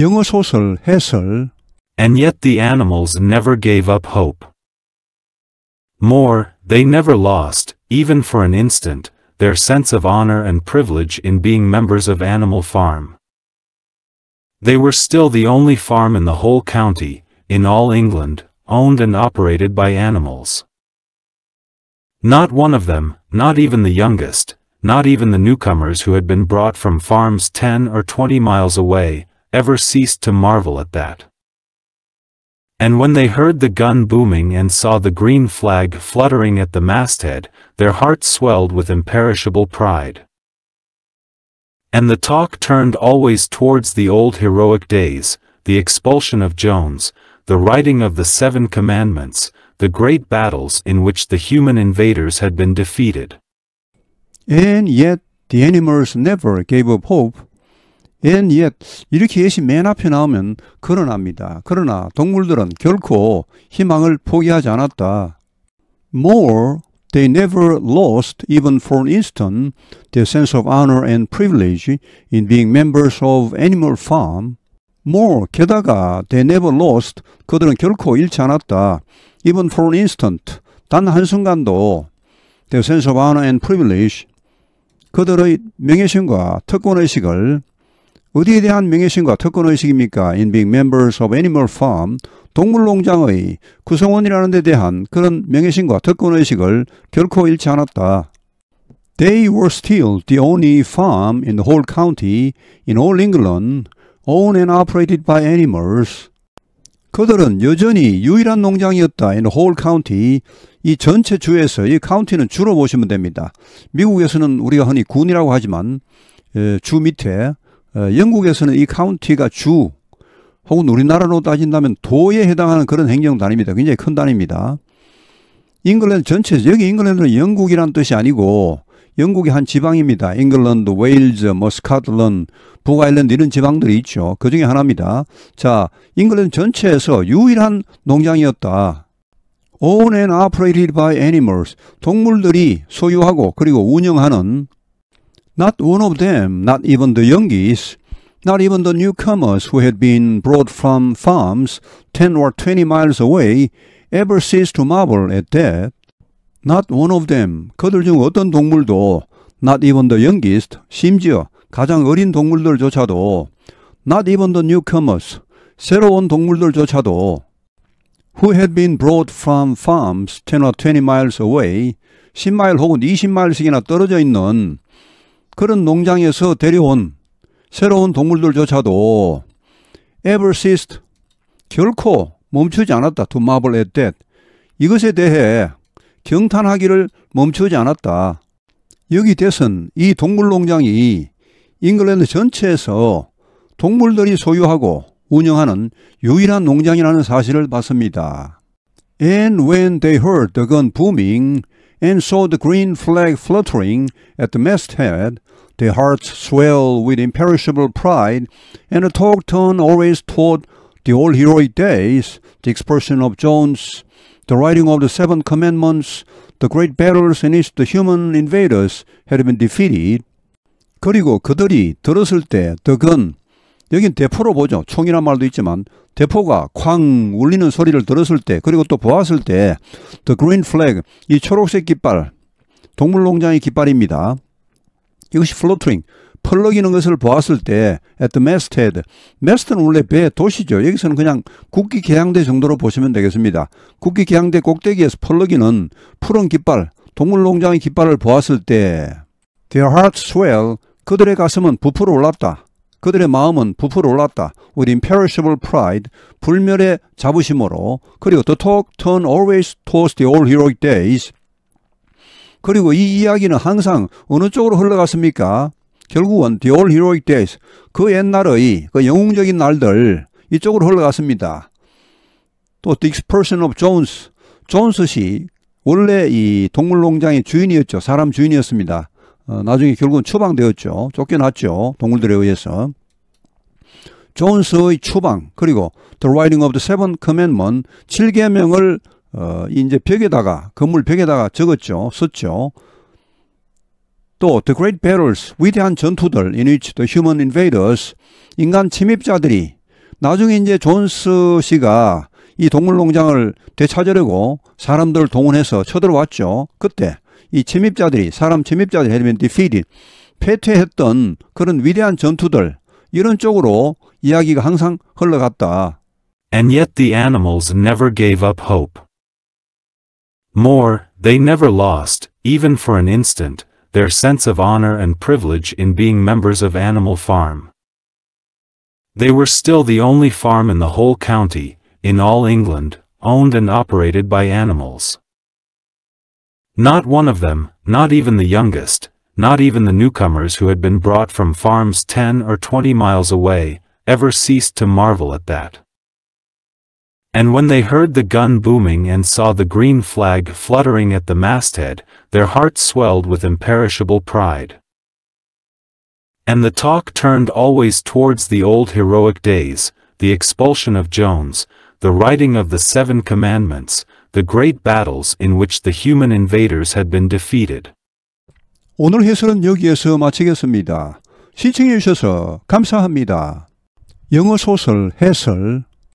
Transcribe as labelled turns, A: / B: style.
A: 영어 소설 해설
B: And yet the animals never gave up hope. More, they never lost, even for an instant, their sense of honor and privilege in being members of Animal Farm. They were still the only farm in the whole county, in all England, owned and operated by animals. Not one of them, not even the youngest, not even the newcomers who had been brought from farms 10 or 20 miles away, ever ceased to marvel at that. And when they heard the gun booming and saw the green flag fluttering at the masthead, their hearts swelled with imperishable pride. And the talk turned always towards the old heroic days, the expulsion of Jones, the writing of the Seven Commandments, the great battles in which the human invaders had been defeated.
A: And yet the animals never gave up hope 얘는 예, 이렇게 예시 맨 앞에 나오면 거론합니다. 그러나 동물들은 결코 희망을 포기하지 않았다. More, they never lost even for an instant their sense of honor and privilege in being members of Animal Farm. More, 게다가 they never lost, 그들은 결코 잃지 않았다. even for an instant, 단 한순간도 their sense of honor and privilege, 그들의 명예심과 특권의식을 어디에 대한 명예신과 특권의식입니까? In being members of animal farm, 동물농장의 구성원이라는 데 대한 그런 명예신과 특권의식을 결코 잃지 않았다. They were still the only farm in the whole county, in all England, owned and operated by animals. 그들은 여전히 유일한 농장이었다. In the whole county. 이 전체 주에서 이 카운티는 주로 보시면 됩니다. 미국에서는 우리가 흔히 군이라고 하지만 주 밑에 어, 영국에서는 이 카운티가 주 혹은 우리나라로 따진다면 도에 해당하는 그런 행정 단위입니다. 굉장히 큰 단위입니다. 잉글랜드 전체 여기 잉글랜드는 영국이란 뜻이 아니고 영국의 한 지방입니다. 잉글랜드, 웨일즈, 뭐 스카틀랜드, 북아일랜드 이런 지방들이 있죠. 그 중에 하나입니다. 자, 잉글랜드 전체에서 유일한 농장이었다. owned and operated by animals. 동물들이 소유하고 그리고 운영하는 Not one of them, not even the youngies, not even the newcomers who had been brought from farms ten or twenty miles away, ever ceased to marvel at t h a t Not one of them, 그들 중 어떤 동물도, not even the youngest, 심지어 가장 어린 동물들조차도, not even the newcomers, 새로운 동물들조차도, who had been brought from farms 10 or 20 miles away, 10마일 혹은 20마일씩이나 떨어져 있는 그런 농장에서 데려온 새로운 동물들조차도 에버시스트 결코 멈추지 않았다. 두 마블 앳댓 이것에 대해 경탄하기를 멈추지 않았다. 여기 대선 이 동물 농장이 잉글랜드 전체에서 동물들이 소유하고 운영하는 유일한 농장이라는 사실을 봤습니다. And when they heard the gun booming, and saw the green flag fluttering at the masthead, their hearts swelled with imperishable pride, and the talk turned always toward the old heroic days, the expression of Jones, the writing of the Seven Commandments, the great battles in which the human invaders had been defeated. 그리고 그들이 들었을 때 gun. 여긴 대포로 보죠. 총이란 말도 있지만 대포가 쾅 울리는 소리를 들었을 때 그리고 또 보았을 때 The Green Flag 이 초록색 깃발 동물농장의 깃발입니다. 이것이 플로트링 펄럭이는 것을 보았을 때 at the masthead masth는 원래 배 도시죠. 여기서는 그냥 국기 개항대 정도로 보시면 되겠습니다. 국기 개항대 꼭대기에서 펄럭이는 푸른 깃발 동물농장의 깃발을 보았을 때 their hearts swell 그들의 가슴은 부풀어 올랐다. 그들의 마음은 부풀어 올랐다. With imperishable pride, 불멸의 자부심으로 그리고 the talk turn always towards the all heroic days. 그리고 이 이야기는 항상 어느 쪽으로 흘러갔습니까? 결국은 the all heroic days, 그 옛날의 그 영웅적인 날들 이쪽으로 흘러갔습니다. 또 the expression of Jones, 존스 씨 원래 이 동물농장의 주인이었죠. 사람 주인이었습니다. 어, 나중에 결국은 추방되었죠. 쫓겨났죠. 동물들에 의해서. 존스의 추방 그리고 The Writing of the Seven Commandment 7개명을 어, 이제 벽에다가 건물 벽에다가 적었죠. 썼죠. 또 The Great Battles 위대한 전투들 in which the human invaders 인간 침입자들이 나중에 이제 존스 씨가 이 동물농장을 되찾으려고 사람들 동원해서 쳐들어왔죠. 그때 이 침입자들이 사람 디피디 그런 위대한 전투들 이런 쪽으로 이야기가 항상 흘러갔다.
B: And yet the animals never gave up hope. More, they never lost, even for an instant, their sense of honor and privilege in being members of Animal Farm. They were still the only farm in the whole county, in all England, owned and operated by animals. Not one of them, not even the youngest, not even the newcomers who had been brought from farms 10 or 20 miles away, ever ceased to marvel at that. And when they heard the gun booming and saw the green flag fluttering at the masthead, their hearts swelled with imperishable pride. And the talk turned always towards the old heroic days, the expulsion of Jones, the writing of the Seven Commandments, the great battles in which the human invaders had been defeated.
A: 오늘 해설은 여기에서 마치겠습니다. 시청해 주셔서 감사합니다. 영어 소설 해설